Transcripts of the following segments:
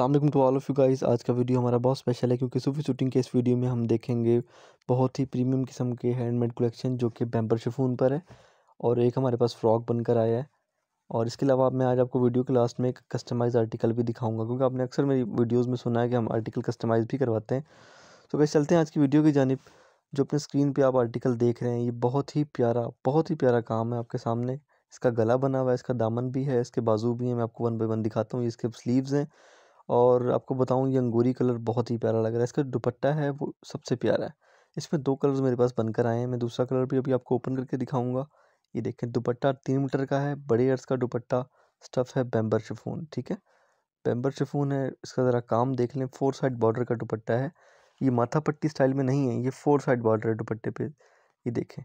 Aslam to all of you guys आज का video हमारा बहुत स्पेशल है क्योंकि सूफी शूटिंग के इस वीडियो में हम देखेंगे बहुत ही प्रीमियम किस्म के हैंडमेड कलेक्शन जो कि बैम्पर शिफून पर है और एक हमारे पास फ्रॉक बनकर आया है और इसके अलावा मैं आज आपको वीडियो के लास्ट में एक कस्टमाइज़ आर्टिकल भी दिखाऊंगा क्योंकि आपने अक्सर मेरी वीडियोज़ में सुना है कि हम आर्टिकल कस्टमाइज़ भी करवाते हैं तो कैसे चलते हैं आज की वीडियो की जानब जो अपने स्क्रीन पर आप आर्टिकल देख रहे हैं ये बहुत ही प्यारा बहुत ही प्यारा काम है आपके सामने इसका गला बना हुआ है इसका दामन भी है इसके बाजू भी हैं मैं आपको वन बाई वन दिखाता हूँ ये इसके स्लीवस हैं और आपको बताऊँ ये अंगूरी कलर बहुत ही प्यारा लग रहा है इसका दुपट्टा है वो सबसे प्यारा है इसमें दो कलर्स मेरे पास बनकर आए हैं मैं दूसरा कलर भी अभी आपको ओपन करके दिखाऊंगा ये देखें दुपट्टा तीन मीटर का है बड़े अर्स का दुपट्टा स्टफ़ है बैम्बर शिफोन ठीक है बैम्बर शिफोन है इसका ज़रा काम देख लें फोर साइड बॉर्डर का दुपट्टा है ये माथा पट्टी स्टाइल में नहीं है ये फोर साइड बॉर्डर है दुपट्टे पे ये देखें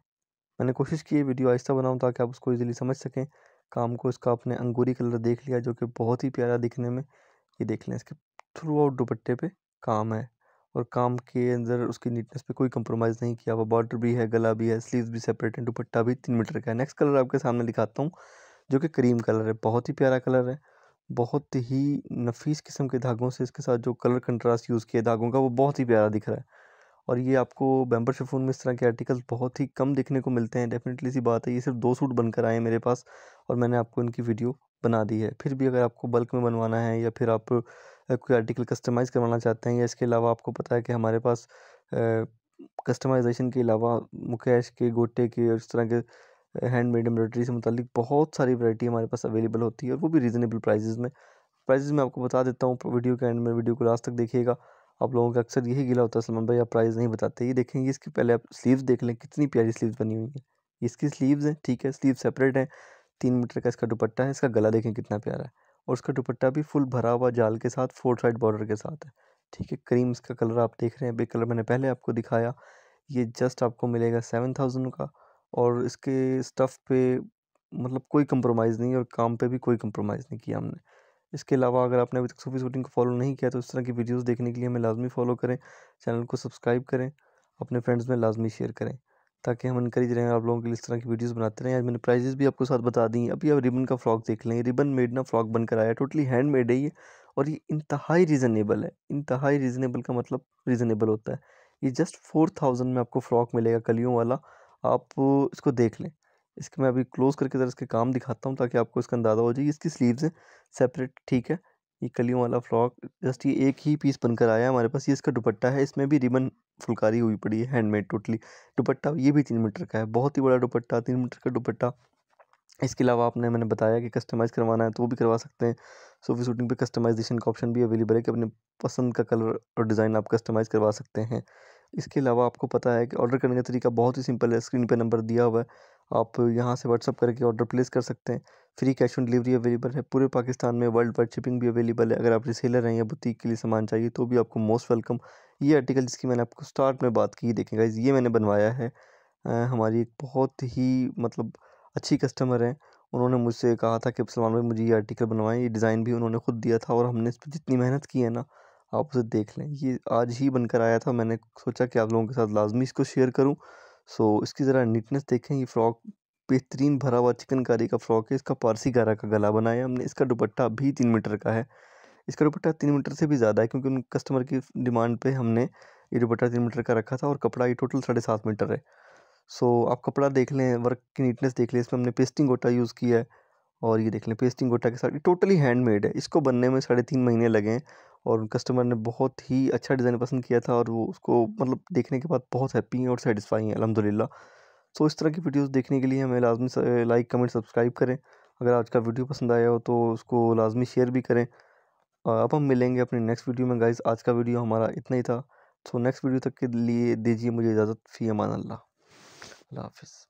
मैंने कोशिश की है वीडियो आहिस्ता बनाऊँ ताकि आप उसको ईजिली समझ सकें काम को इसका आपने अंगूरी कलर देख लिया जो कि बहुत ही प्यारा दिखने में ये देख लें इसके थ्रू आउट दुपट्टे पे काम है और काम के अंदर उसकी नीटनेस पे कोई कंप्रोमाइज़ नहीं किया हुआ बॉर्डर भी है गला भी है स्लीव्स भी सेपरेट हैं दुपट्टा भी तीन मीटर का है नेक्स्ट कलर आपके सामने दिखाता हूँ जो कि क्रीम कलर है बहुत ही प्यारा कलर है बहुत ही नफीस किस्म के धागों से इसके साथ जो कलर कंट्रास्ट यूज़ किया धागों का वो बहुत ही प्यारा दिख रहा है और ये आपको बैम्बर शिफोन में इस तरह के आर्टिकल्स बहुत ही कम देखने को मिलते हैं डेफिनेटली सी बात है ये सिर्फ दो सूट बनकर आए हैं मेरे पास और मैंने आपको इनकी वीडियो बना दी है फिर भी अगर आपको बल्क में बनवाना है या फिर आप कोई आर्टिकल कस्टमाइज़ करवाना चाहते हैं या इसके अलावा आपको पता है कि हमारे पास कस्टमाइजेशन के अलावा मुकेश के गोटे के और इस तरह के हैंडमेड एम्ब्रॉयडरी से मुतलिक बहुत सारी वैरायटी हमारे पास अवेलेबल होती है और वो भी रीज़नेबल प्राइजेज़ में प्राइजेज़ में आपको बता देता हूँ वीडियो के एंड में वीडियो को लास्ट तक देखिएगा आप लोगों का अक्सर यही गिला होता है सलमान भाई आप प्राइस नहीं बताते ये देखेंगे इसके पहले आप स्लीव्स देख लें कितनी प्यारी स्लीव्स बनी हुई हैं इसकी स्लीव्स हैं ठीक है स्लीव सेपरेट हैं तीन मीटर का इसका दुपट्टा है इसका गला देखें कितना प्यारा है और उसका दुपट्टा भी फुल भरा हुआ जाल के साथ फोर साइड बॉर्डर के साथ है ठीक है क्रीम इसका कलर आप देख रहे हैं बेक कलर मैंने पहले आपको दिखाया ये जस्ट आपको मिलेगा सेवन थाउजेंड का और इसके स्टफ़ पे मतलब कोई कंप्रोमाइज़ नहीं और काम पे भी कोई कंप्रोमाइज़ नहीं किया हमने इसके अलावा अगर आपने अभी तक सूफी शूटिंग को फॉलो नहीं किया तो इस तरह की वीडियोस देखने के लिए हमें लाजमी फॉलो करें चैनल को सब्सक्राइब करें अपने फ्रेंड्स में लाजमी शेयर करें ताकि हम इनक्रेज रहें आप लोगों के लिए इस तरह की वीडियोस बनाते रहें आज मैंने प्राइजेस भी आपको साथ बता दी अभी आप रिबन का फ्रॉक देख लें रिबन मेड ना फ्रॉक बनकर आया टोटली हैंड मेड है ये और ये इंतहाई रीज़नेबल है इंतहाई रीज़नेबल का मतलब रीज़नेबल होता है ये जस्ट फोर थाउजेंड में आपको फ़्रॉक मिलेगा कलियों वाला आप इसको देख लें इसके मैं अभी क्लोज़ करके ज़रा इसके काम दिखाता हूँ ताकि आपको इसका अंदाज़ा हो जाए इसकी स्लीव्स हैं सेपरेट ठीक है ये कलियों वाला फ्रॉक जस्ट ये एक ही पीस बनकर आया है हमारे पास ये इसका दुपट्टा है इसमें भी रिबन फुलकारी हुई पड़ी है हैंडमेड टोटली दुपट्टा ये भी तीन मीटर का है बहुत ही बड़ा दुपट्टा तीन मीटर का दुपट्टा इसके अलावा आपने मैंने बताया कि कस्टमाइज़ करवाना है तो वो भी करवा सकते हैं सोफी शूटिंग पे कस्टमाइजेशन का ऑप्शन भी अवेलेबल है कि अपने पसंद का कलर और डिज़ाइन आप कस्टमाइज़ करवा सकते हैं इसके अलावा आपको पता है कि ऑर्डर करने का तरीका बहुत ही सिंपल है स्क्रीन पे नंबर दिया हुआ है आप यहाँ से व्हाट्सअप करके ऑर्डर प्लेस कर सकते हैं free cash on delivery available है पूरे पाकिस्तान में वर्ल्ड वाइड शिपिंग भी अवेलेबल है अगर आप रिसेलर हैं या बुटीक के लिए सामान चाहिए तो भी आपको मोस्ट वेलकम ये आर्टिकल जिसकी मैंने आपको स्टार्ट में बात की देखें गाइज़ ये मैंने बनवाया है आ, हमारी एक बहुत ही मतलब अच्छी कस्टमर हैं उन्होंने मुझसे कहा था कि सलमान भाई मुझे ये आर्टिकल बनवाएं ये डिज़ाइन भी उन्होंने खुद दिया था और हमने इस पर जितनी मेहनत की है ना आप उसे देख लें ये आज ही बनकर आया था मैंने सोचा कि आप लोगों के साथ लाजमी इसको शेयर करूँ सो इसकी ज़रा नीटनेस देखें ये फ़्रॉक बेहतरीन भरा हुआ चिकनकारी का फ़्रॉक है इसका पारसी गारा का गला बनाया हमने इसका दुपट्टा भी तीन मीटर का है इसका दुपट्टा तीन मीटर से भी ज़्यादा है क्योंकि उन कस्टमर की डिमांड पे हमने ये दुपट्टा तीन मीटर का रखा था और कपड़ा ये टोटल साढ़े सात मीटर है सो आप कपड़ा देख लें वर्क की नीटनेस देख लें इसमें हमने पेस्टिंग गोटा यूज़ किया है और ये देख लें पेस्टिंग गोटा के साथ ये टोटली हैंडमेड है इसको बनने में साढ़े तीन महीने लगे हैं और कस्टमर ने बहुत ही अच्छा डिज़ाइन पसंद किया था और वो उसको मतलब देखने के बाद बहुत हैप्पी हैं और सेटिसफाई हैं अलहमदिल्ला सो इस तरह की वीडियोज़ देखने के लिए हमें लाजमी लाइक कमेंट सब्सक्राइब करें अगर आज का वीडियो पसंद आया हो तो उसको लाजमी शेयर भी करें और अब हम मिलेंगे अपने नेक्स्ट वीडियो में गाइज आज का वीडियो हमारा इतना ही था तो नेक्स्ट वीडियो तक के लिए दीजिए मुझे इजाज़त फ़ी अमान अल्लाह हाफिज़